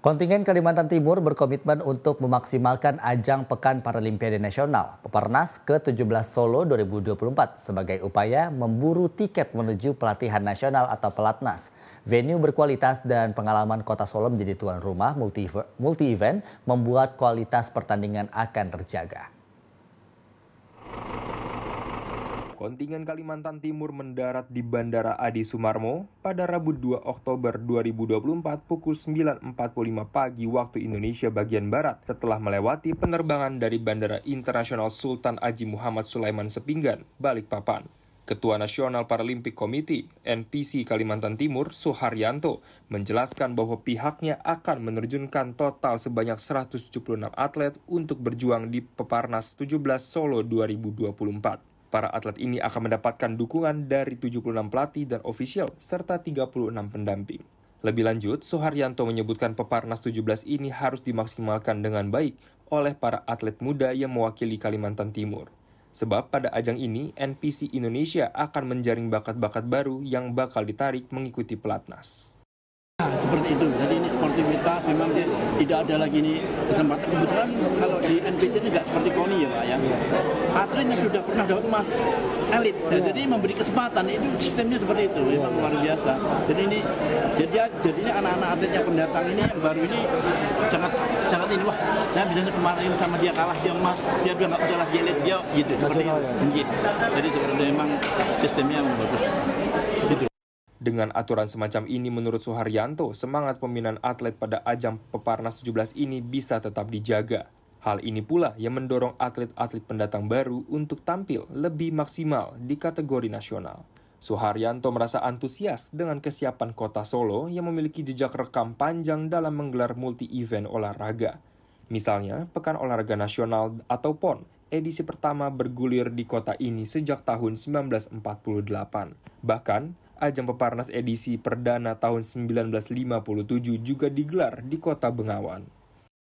Kontingen Kalimantan Timur berkomitmen untuk memaksimalkan ajang Pekan Paralimpiade Nasional Peparnas ke-17 Solo 2024 sebagai upaya memburu tiket menuju pelatihan nasional atau pelatnas. Venue berkualitas dan pengalaman kota Solo menjadi tuan rumah multi-event multi membuat kualitas pertandingan akan terjaga. Kontingen Kalimantan Timur mendarat di Bandara Adi Sumarmo pada Rabu 2 Oktober 2024 pukul 9.45 pagi waktu Indonesia bagian Barat setelah melewati penerbangan dari Bandara Internasional Sultan Haji Muhammad Sulaiman Sepinggan, Balikpapan. Ketua Nasional Paralimpik Komite NPC Kalimantan Timur, Soharyanto menjelaskan bahwa pihaknya akan menerjunkan total sebanyak 176 atlet untuk berjuang di Peparnas 17 Solo 2024. Para atlet ini akan mendapatkan dukungan dari 76 pelatih dan ofisial serta 36 pendamping. Lebih lanjut, Soharyanto menyebutkan Peparnas 17 ini harus dimaksimalkan dengan baik oleh para atlet muda yang mewakili Kalimantan Timur. Sebab pada ajang ini, NPC Indonesia akan menjaring bakat-bakat baru yang bakal ditarik mengikuti pelatnas. Nah, seperti itu. Jadi ini sportivitas memang dia tidak ada lagi ini kesempatan. Kebetulan kalau di NPC ini nggak seperti Koni ya Pak ya. Atlet yang sudah pernah dapat emas elit, ya. jadi memberi kesempatan itu sistemnya seperti itu. Memang iya. luar biasa. Jadi ini jadi ya, jadinya anak-anak atlet yang pendatang ini yang baru ini sangat sangat ini wah saya bisa kemarin sama dia kalah dia emas dia udah nggak bisa lagi elit dia gitu seperti itu. Ya. Jadi seperti memang sistemnya bagus. Dengan aturan semacam ini, menurut Suharyanto, semangat pembinaan atlet pada ajang Peparnas 17 ini bisa tetap dijaga. Hal ini pula yang mendorong atlet-atlet pendatang baru untuk tampil lebih maksimal di kategori nasional. Suharyanto merasa antusias dengan kesiapan kota Solo yang memiliki jejak rekam panjang dalam menggelar multi-event olahraga. Misalnya, Pekan Olahraga Nasional atau PON edisi pertama bergulir di kota ini sejak tahun 1948. Bahkan, Ajang peparnas edisi perdana tahun 1957 juga digelar di kota Bengawan.